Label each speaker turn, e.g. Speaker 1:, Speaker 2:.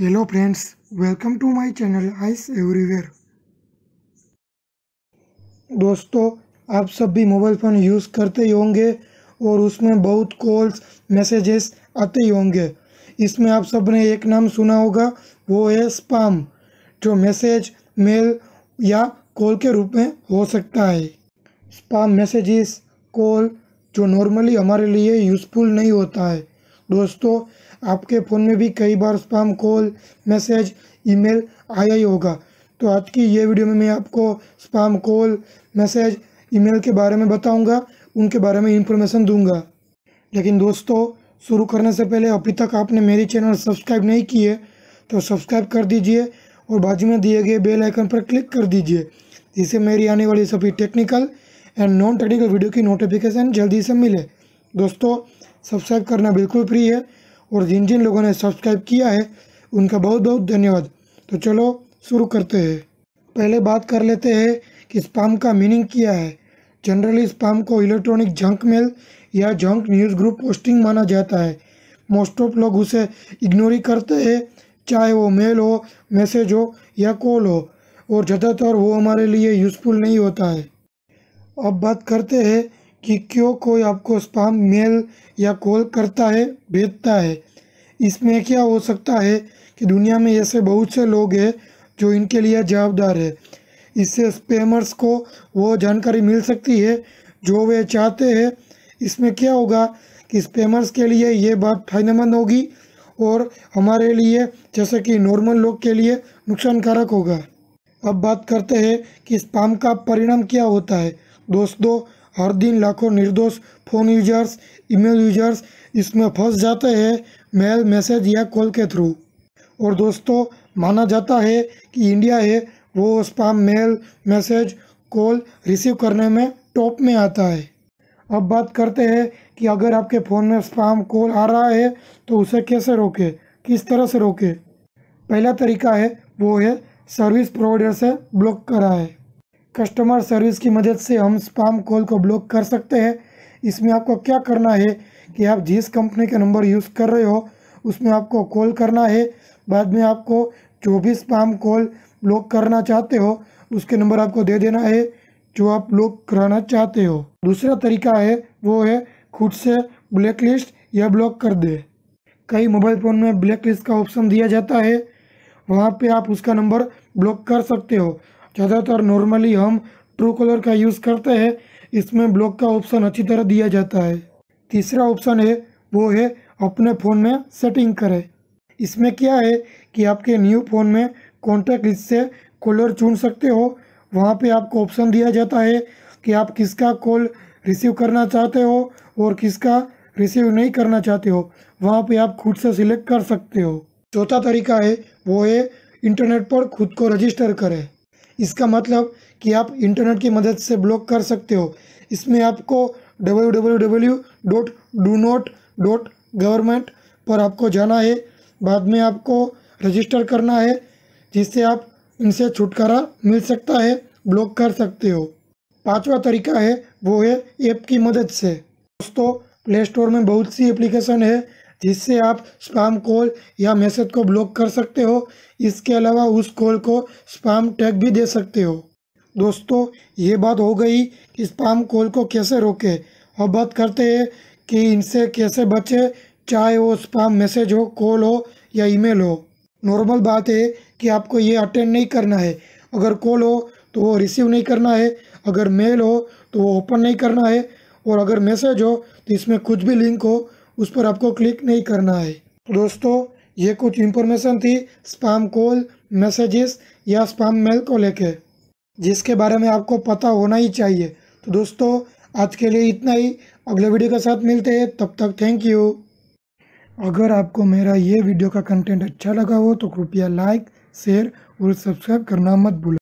Speaker 1: hello friends welcome to my channel ice everywhere दोस्तों आप सब भी मोबाइल फ़ोन यूज़ करते ही होंगे और उसमें बहुत कॉल्स मैसेजेस आते ही होंगे इसमें आप सब ने एक नाम सुना होगा वो है स्पाम जो मैसेज मेल या कॉल के रूप में हो सकता है स्पाम मैसेजेस कॉल जो नॉर्मली हमारे लिए यूज़फुल नहीं होता है दोस्तों आपके फ़ोन में भी कई बार स्पाम कॉल मैसेज ईमेल आया ही होगा तो आज की ये वीडियो में मैं आपको स्पाम कॉल मैसेज ईमेल के बारे में बताऊंगा उनके बारे में इंफॉर्मेशन दूंगा लेकिन दोस्तों शुरू करने से पहले अभी तक आपने मेरी चैनल सब्सक्राइब नहीं किए तो सब्सक्राइब कर दीजिए और बाजू में दिए गए बेल आइकन पर क्लिक कर दीजिए जिससे मेरी आने वाली सभी technical and non technical video की नोटिफिकेशन जल्दी से मिले दोस्तों सब्सक्राइब करना बिल्कुल फ्री है और जिन जिन लोगों ने सब्सक्राइब किया है उनका बहुत बहुत धन्यवाद तो चलो शुरू करते हैं पहले बात कर लेते हैं कि स्पाम का मीनिंग क्या है जनरली स्पाम को इलेक्ट्रॉनिक जंक मेल या जंक न्यूज़ ग्रुप पोस्टिंग माना जाता है मोस्ट ऑफ लोग उसे इग्नोर ही करते हैं चाहे वो मेल हो मैसेज हो या कॉल हो और ज़्यादातर वो हमारे लिए यूज़फुल नहीं होता है अब बात करते हैं कि क्यों कोई आपको स्पाम मेल या कॉल करता है भेजता है इसमें क्या हो सकता है कि दुनिया में ऐसे बहुत से लोग हैं जो इनके लिए जवाबदार है इससे स्पेमर्स को वो जानकारी मिल सकती है जो वे चाहते हैं इसमें क्या होगा कि स्पेमर्स के लिए ये बात फायदेमंद होगी और हमारे लिए जैसे कि नॉर्मल लोग के लिए नुकसानकारक होगा अब बात करते हैं कि स्पाम का परिणाम क्या होता है दोस्तों हर दिन लाखों निर्दोष फ़ोन यूजर्स ईमेल यूजर्स इसमें फंस जाते हैं मेल मैसेज या कॉल के थ्रू और दोस्तों माना जाता है कि इंडिया है वो spam mail message call receive करने में टॉप में आता है अब बात करते हैं कि अगर आपके फ़ोन में स्पाम कॉल आ रहा है तो उसे कैसे रोके किस तरह से रोके पहला तरीका है वो है सर्विस प्रोवाइडर से ब्लॉक करा है कस्टमर सर्विस की मदद से हम स्पाम कॉल को ब्लॉक कर सकते हैं इसमें आपको क्या करना है कि आप जिस कंपनी का नंबर यूज़ कर रहे हो उसमें आपको कॉल करना है बाद में आपको जो भी स्पाम कॉल ब्लॉक करना चाहते हो उसके नंबर आपको दे देना है जो आप ब्लॉक कराना चाहते हो दूसरा तरीका है वो है खुद से ब्लैक लिस्ट या ब्लॉक कर दे कई मोबाइल फ़ोन में ब्लैक लिस्ट का ऑप्शन दिया जाता है वहाँ पे आप उसका नंबर ब्लॉक कर सकते हो ज़्यादातर नॉर्मली हम ट्रू कलर का यूज़ करते हैं इसमें ब्लॉक का ऑप्शन अच्छी तरह दिया जाता है तीसरा ऑप्शन है वो है अपने फ़ोन में सेटिंग करें इसमें क्या है कि आपके न्यू फ़ोन में कॉन्टैक्ट लिस्ट से कॉलर चुन सकते हो वहाँ पे आपको ऑप्शन दिया जाता है कि आप किसका कॉल रिसीव करना चाहते हो और किसका रिसीव नहीं करना चाहते हो वहाँ पे आप खुद से सिलेक्ट कर सकते हो चौथा तरीका है वो है इंटरनेट पर खुद को रजिस्टर करें इसका मतलब कि आप इंटरनेट की मदद से ब्लॉक कर सकते हो इसमें आपको डब्ल्यू डब्ल्यू डब्ल्यू डॉट डू गवर्नमेंट पर आपको जाना है बाद में आपको रजिस्टर करना है जिससे आप इनसे छुटकारा मिल सकता है ब्लॉक कर सकते हो पांचवा तरीका है वो है ऐप की मदद से दोस्तों प्ले स्टोर में बहुत सी एप्लीकेशन है जिससे आप स्पैम कॉल या मैसेज को ब्लॉक कर सकते हो इसके अलावा उस कॉल को स्पाम टैग भी दे सकते हो दोस्तों ये बात हो गई कि स्पाम कॉल को कैसे रोके और बात करते हैं कि इनसे कैसे बचे चाहे वो स्पाम मैसेज हो कॉल हो या ईमेल हो नॉर्मल बात है कि आपको ये अटेंड नहीं करना है अगर कॉल हो तो वो रिसीव नहीं करना है अगर मेल हो तो वो ओपन नहीं करना है और अगर मैसेज हो तो इसमें कुछ भी लिंक हो उस पर आपको क्लिक नहीं करना है दोस्तों ये कुछ इन्फॉर्मेशन थी स्पाम कॉल मैसेजेस या स्पाम मेल को लेके जिसके बारे में आपको पता होना ही चाहिए तो दोस्तों आज के लिए इतना ही अगले वीडियो के साथ मिलते हैं तब तक थैंक यू अगर आपको मेरा ये वीडियो का कंटेंट अच्छा लगा हो तो कृपया लाइक शेयर और सब्सक्राइब करना मत भूलें